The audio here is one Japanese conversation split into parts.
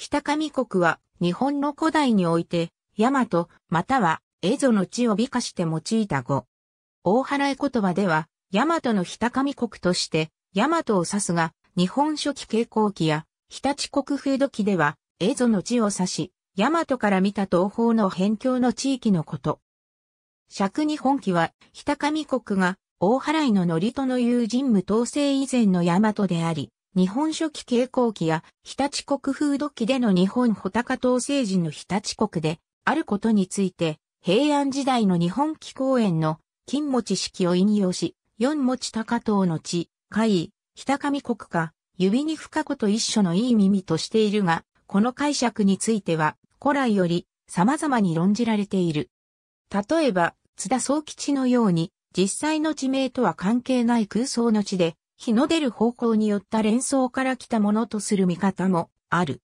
北上国は日本の古代において、大和、または蝦夷の地を美化して用いた語。大払い言葉では、大和の北上国として、大和を指すが、日本初期傾向期や、日立国風土期では、蝦夷の地を指し、大和から見た東方の辺境の地域のこと。尺日本期は、北上国が、大払いのリとの友人無統制以前の大和であり、日本書紀傾向期や日立国風土期での日本穂高統制時の日立国であることについて、平安時代の日本気公園の金持式を引用し、四持高等の地、海、北上国家、指に深子と一緒のいい耳としているが、この解釈については、古来より様々に論じられている。例えば、津田総吉のように、実際の地名とは関係ない空想の地で、日の出る方向によった連想から来たものとする見方もある。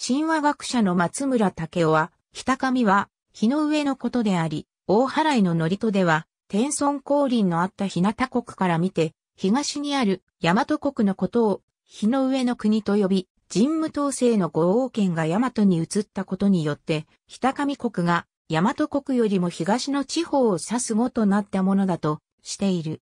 神話学者の松村武雄は、北上は、日の上のことであり、大払いの祝詞では、天孫降臨のあった日向国から見て、東にある大和国のことを、日の上の国と呼び、神武統制の五王権が大和に移ったことによって、北上国が大和国よりも東の地方を指す語となったものだとしている。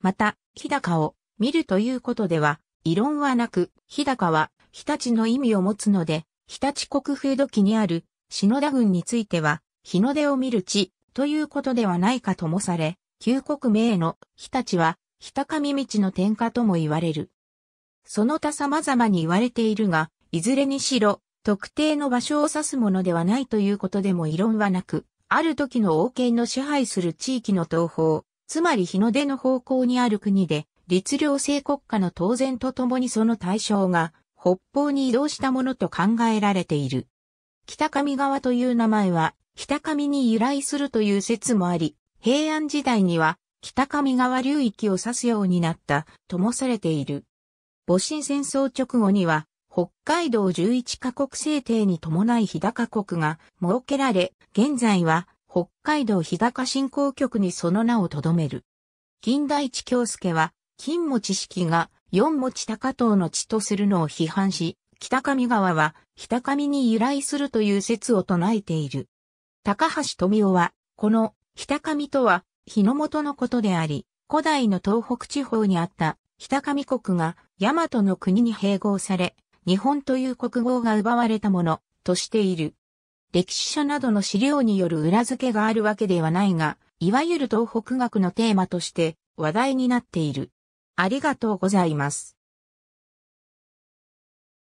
また、日高を見るということでは、異論はなく、日高は日立の意味を持つので、日立国風土記にある篠田郡については、日の出を見る地ということではないかともされ、旧国名の日立は、日高見道の天下とも言われる。その他様々に言われているが、いずれにしろ、特定の場所を指すものではないということでも異論はなく、ある時の王権の支配する地域の東方、つまり日の出の方向にある国で、律令制国家の当然とともにその対象が北方に移動したものと考えられている。北上川という名前は、北上に由来するという説もあり、平安時代には北上川流域を指すようになったともされている。戊辰戦争直後には、北海道11カ国制定に伴い日高国が設けられ、現在は北海道日高振興局にその名を留める。金田一京介は、金持式が四持高藤の地とするのを批判し、北上川は北上に由来するという説を唱えている。高橋富夫は、この北上とは日の元のことであり、古代の東北地方にあった北上国が大和の国に併合され、日本という国号が奪われたものとしている。歴史書などの資料による裏付けがあるわけではないが、いわゆる東北学のテーマとして話題になっている。ありがとうございます。